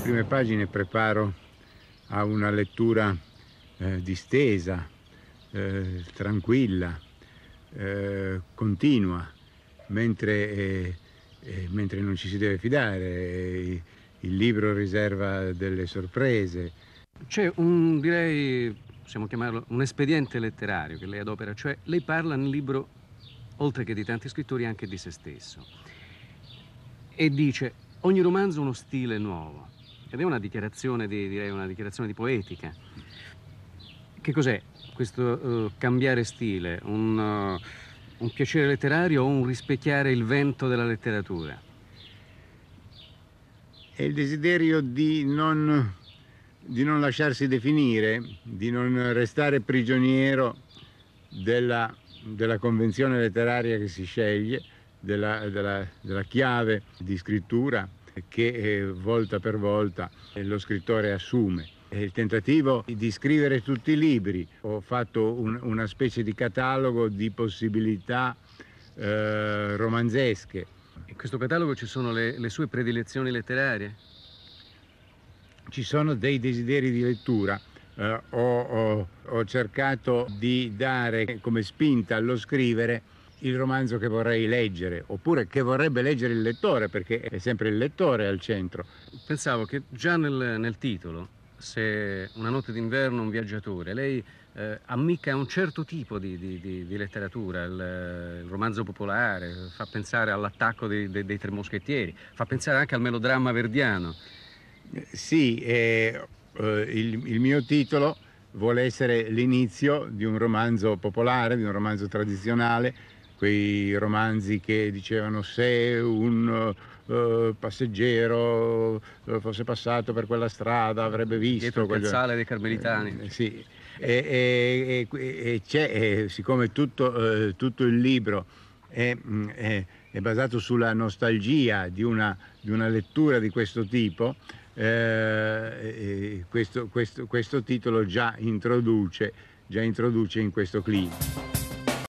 prime pagine preparo a una lettura eh, distesa, eh, tranquilla, eh, continua, mentre, eh, eh, mentre, non ci si deve fidare. Eh, il libro riserva delle sorprese. C'è un, direi, possiamo chiamarlo un espediente letterario che lei adopera, cioè lei parla nel libro, oltre che di tanti scrittori, anche di se stesso. E dice, ogni romanzo uno stile nuovo. Ed è una dichiarazione di, direi una dichiarazione di poetica. Che cos'è questo uh, cambiare stile? Un, uh, un piacere letterario o un rispecchiare il vento della letteratura? È il desiderio di non, di non lasciarsi definire, di non restare prigioniero della, della convenzione letteraria che si sceglie, della, della, della chiave di scrittura che eh, volta per volta eh, lo scrittore assume. Il tentativo di scrivere tutti i libri, ho fatto un, una specie di catalogo di possibilità eh, romanzesche. In questo catalogo ci sono le, le sue predilezioni letterarie? Ci sono dei desideri di lettura. Eh, ho, ho, ho cercato di dare come spinta allo scrivere il romanzo che vorrei leggere, oppure che vorrebbe leggere il lettore, perché è sempre il lettore al centro. Pensavo che già nel, nel titolo, se una notte d'inverno un viaggiatore, lei eh, ammicca un certo tipo di, di, di, di letteratura, il, il, romanzo popolare, fa pensare all'attacco dei, dei, dei, tre moschettieri, fa pensare anche al melodramma verdiano. Sì, eh, eh il, il mio titolo vuole essere l'inizio di un romanzo popolare, di un romanzo tradizionale, quei romanzi che dicevano se un uh, passeggero eh, fosse passato per quella strada avrebbe visto... Dietro quel sale dei Carmelitani. Eh, sì, e, e, e, e siccome tutto, eh, tutto, il libro è, mm, è, è, basato sulla nostalgia di una, di una lettura di questo tipo, eh, questo, questo, questo, titolo già introduce, già introduce in questo clima.